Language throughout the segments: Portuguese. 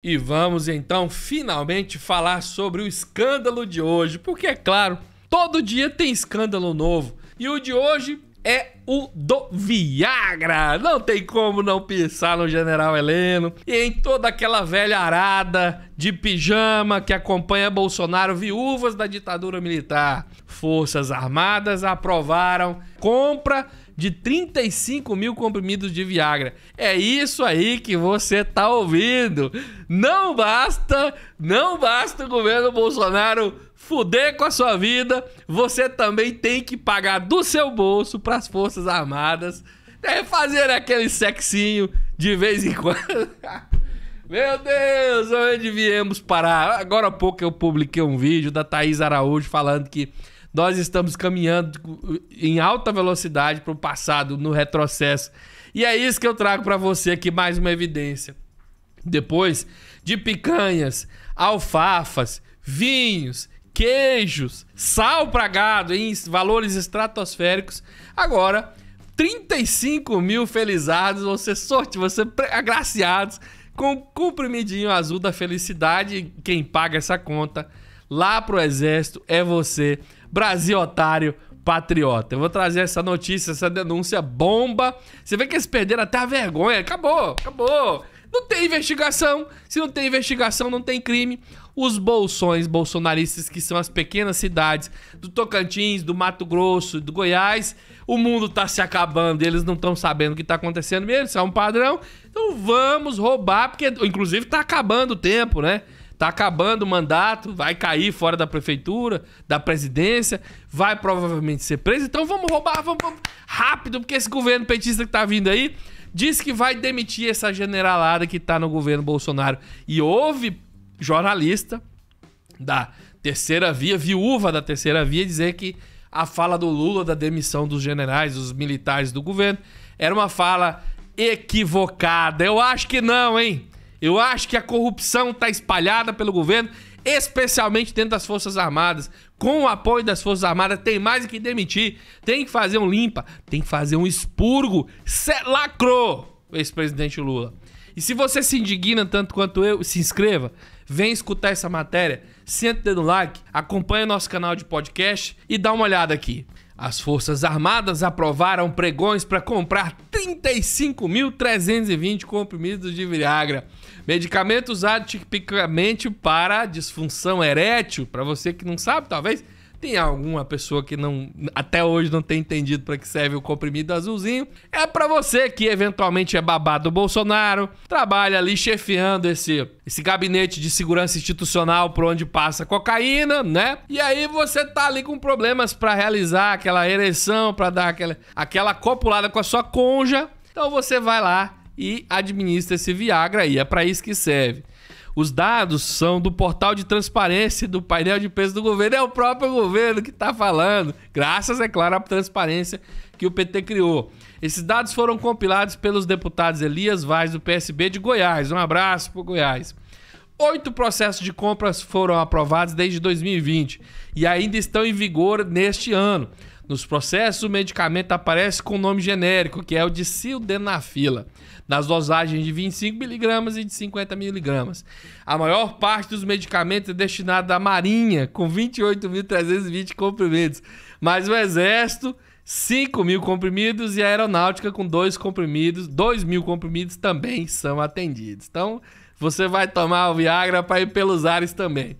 E vamos então finalmente falar sobre o escândalo de hoje, porque é claro, todo dia tem escândalo novo. E o de hoje é o do Viagra. Não tem como não pensar no General Heleno e em toda aquela velha arada de pijama que acompanha Bolsonaro, viúvas da ditadura militar. Forças Armadas aprovaram compra de 35 mil comprimidos de Viagra. É isso aí que você tá ouvindo. Não basta, não basta o governo Bolsonaro fuder com a sua vida, você também tem que pagar do seu bolso para as Forças Armadas, né, fazer aquele sexinho de vez em quando. Meu Deus, onde viemos parar? Agora há pouco eu publiquei um vídeo da Thaís Araújo falando que nós estamos caminhando em alta velocidade para o passado, no retrocesso. E é isso que eu trago para você aqui, mais uma evidência. Depois de picanhas, alfafas, vinhos, queijos, sal para gado em valores estratosféricos, agora 35 mil felizardos vão ser sorte, vão ser agraciados com o comprimidinho azul da felicidade. Quem paga essa conta lá pro exército, é você, Brasil otário, patriota. Eu vou trazer essa notícia, essa denúncia bomba. Você vê que eles perderam até a vergonha. Acabou, acabou. Não tem investigação. Se não tem investigação, não tem crime. Os bolsões bolsonaristas, que são as pequenas cidades do Tocantins, do Mato Grosso, do Goiás, o mundo tá se acabando, eles não estão sabendo o que tá acontecendo mesmo, isso é um padrão. Então vamos roubar, porque inclusive tá acabando o tempo, né? Tá acabando o mandato, vai cair fora da prefeitura, da presidência, vai provavelmente ser preso. Então vamos roubar, vamos, vamos rápido, porque esse governo petista que tá vindo aí disse que vai demitir essa generalada que tá no governo Bolsonaro. E houve jornalista da terceira via, viúva da terceira via, dizer que a fala do Lula da demissão dos generais, dos militares do governo, era uma fala equivocada. Eu acho que não, hein? Eu acho que a corrupção está espalhada pelo governo, especialmente dentro das Forças Armadas. Com o apoio das Forças Armadas, tem mais que demitir, tem que fazer um limpa, tem que fazer um expurgo. Cê lacrou, ex-presidente Lula. E se você se indigna tanto quanto eu, se inscreva, vem escutar essa matéria, senta o dedo no like, acompanha nosso canal de podcast e dá uma olhada aqui. As Forças Armadas aprovaram pregões para comprar 35.320 comprimidos de Viagra, medicamento usado tipicamente para disfunção erétil, para você que não sabe, talvez tem alguma pessoa que não até hoje não tem entendido para que serve o comprimido azulzinho? É para você que eventualmente é babado do Bolsonaro, trabalha ali chefiando esse esse gabinete de segurança institucional por onde passa cocaína, né? E aí você tá ali com problemas para realizar aquela ereção, para dar aquela aquela copulada com a sua conja. Então você vai lá e administra esse Viagra aí, é para isso que serve. Os dados são do portal de transparência do painel de peso do governo. É o próprio governo que está falando. Graças, é claro, à transparência que o PT criou. Esses dados foram compilados pelos deputados Elias Vaz, do PSB de Goiás. Um abraço para Goiás Oito processos de compras foram aprovados desde 2020 e ainda estão em vigor neste ano. Nos processos, o medicamento aparece com o nome genérico, que é o de sildenafila, nas dosagens de 25mg e de 50mg. A maior parte dos medicamentos é destinada à Marinha, com 28.320 comprimidos, mas o Exército, 5 mil comprimidos, e a Aeronáutica, com 2 comprimidos, 2 mil comprimidos também são atendidos. Então, você vai tomar o Viagra para ir pelos ares também.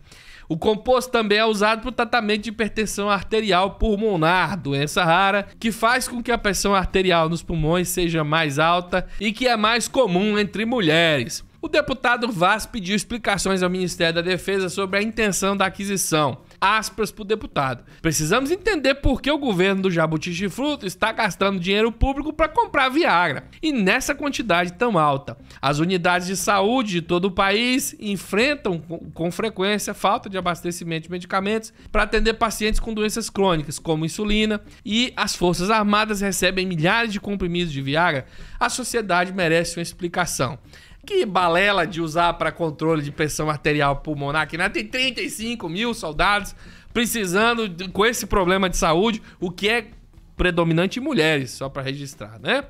O composto também é usado para o tratamento de hipertensão arterial pulmonar, doença rara, que faz com que a pressão arterial nos pulmões seja mais alta e que é mais comum entre mulheres. O deputado Vaz pediu explicações ao Ministério da Defesa sobre a intenção da aquisição aspas o deputado. Precisamos entender por que o governo do Jabuti Chifruto está gastando dinheiro público para comprar Viagra. E nessa quantidade tão alta. As unidades de saúde de todo o país enfrentam com frequência falta de abastecimento de medicamentos para atender pacientes com doenças crônicas, como insulina, e as Forças Armadas recebem milhares de comprimidos de Viagra. A sociedade merece uma explicação que balela de usar para controle de pressão arterial pulmonar, que né? tem 35 mil soldados precisando de, com esse problema de saúde, o que é predominante em mulheres, só para registrar, né?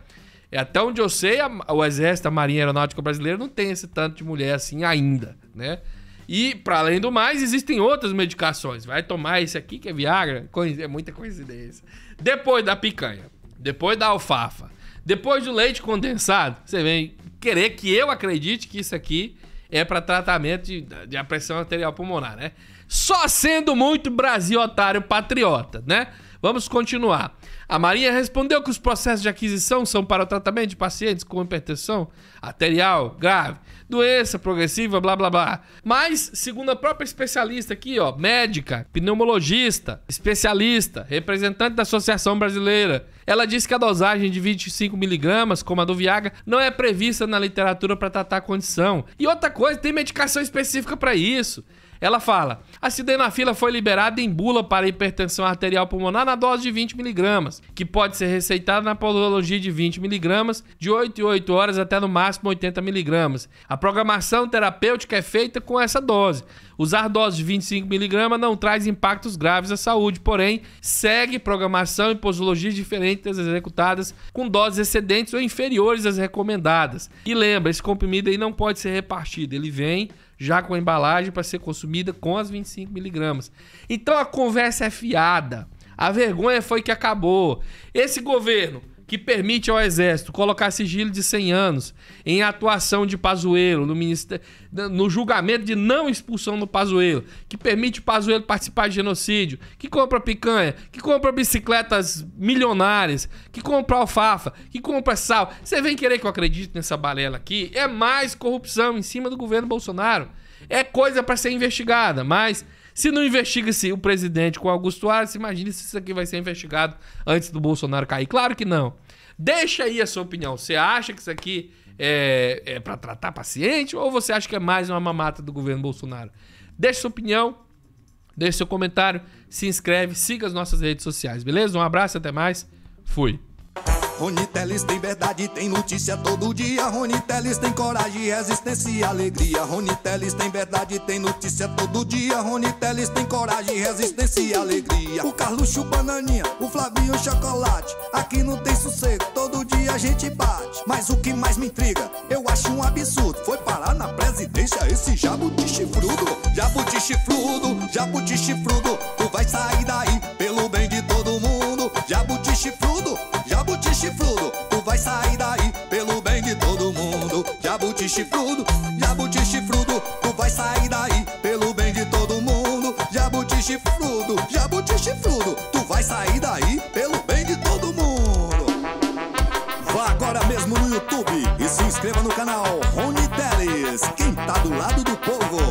É até onde eu sei, a, o Exército, a Marinha Aeronáutica Brasileira não tem esse tanto de mulher assim ainda, né? E para além do mais, existem outras medicações. Vai tomar esse aqui que é Viagra, é muita coincidência. Depois da picanha, depois da alfafa, depois do leite condensado, você vem querer que eu acredite que isso aqui é para tratamento de, de pressão arterial pulmonar, né? Só sendo muito Brasil otário patriota, né? Vamos continuar. A Marinha respondeu que os processos de aquisição são para o tratamento de pacientes com hipertensão arterial grave, doença progressiva, blá blá blá. Mas, segundo a própria especialista aqui, ó, médica, pneumologista, especialista, representante da Associação Brasileira, ela disse que a dosagem de 25mg, como a do Viagra, não é prevista na literatura para tratar a condição. E outra coisa, tem medicação específica para isso. Ela fala: a sildenafila foi liberada em bula para hipertensão arterial pulmonar na dose de 20 mg que pode ser receitada na podologia de 20mg, de 8 e 8 horas até no máximo 80mg. A programação terapêutica é feita com essa dose. Usar doses de 25mg não traz impactos graves à saúde, porém, segue programação e posologias diferentes executadas com doses excedentes ou inferiores às recomendadas. E lembra, esse comprimido aí não pode ser repartido, ele vem já com a embalagem para ser consumida com as 25mg. Então a conversa é fiada. A vergonha foi que acabou. Esse governo que permite ao Exército colocar sigilo de 100 anos em atuação de Pazuello no, ministério, no julgamento de não expulsão do Pazuello, que permite o Pazuello participar de genocídio, que compra picanha, que compra bicicletas milionárias, que compra alfafa, que compra sal. Você vem querer que eu acredite nessa balela aqui? É mais corrupção em cima do governo Bolsonaro. É coisa para ser investigada, mas se não investiga-se o presidente com Augusto Aras, imagine se isso aqui vai ser investigado antes do Bolsonaro cair. Claro que não. Deixa aí a sua opinião. Você acha que isso aqui é, é para tratar paciente ou você acha que é mais uma mamata do governo Bolsonaro? Deixa sua opinião, deixa seu comentário, se inscreve, siga as nossas redes sociais, beleza? Um abraço, até mais. Fui. Rony Teles tem verdade, tem notícia todo dia. Rony Teles tem coragem, resistência e alegria. Rony Teles tem verdade, tem notícia todo dia. Rony Teles tem coragem, resistência e alegria. O Carluxo Bananinha, o Flavinho Chocolate. Aqui não tem sossego, todo dia a gente bate. Mas o que mais me intriga, eu acho um absurdo. Foi parar na presidência esse jabuti chifrudo. Jabuti chifrudo, jabuti chifrudo. Tu vai sair da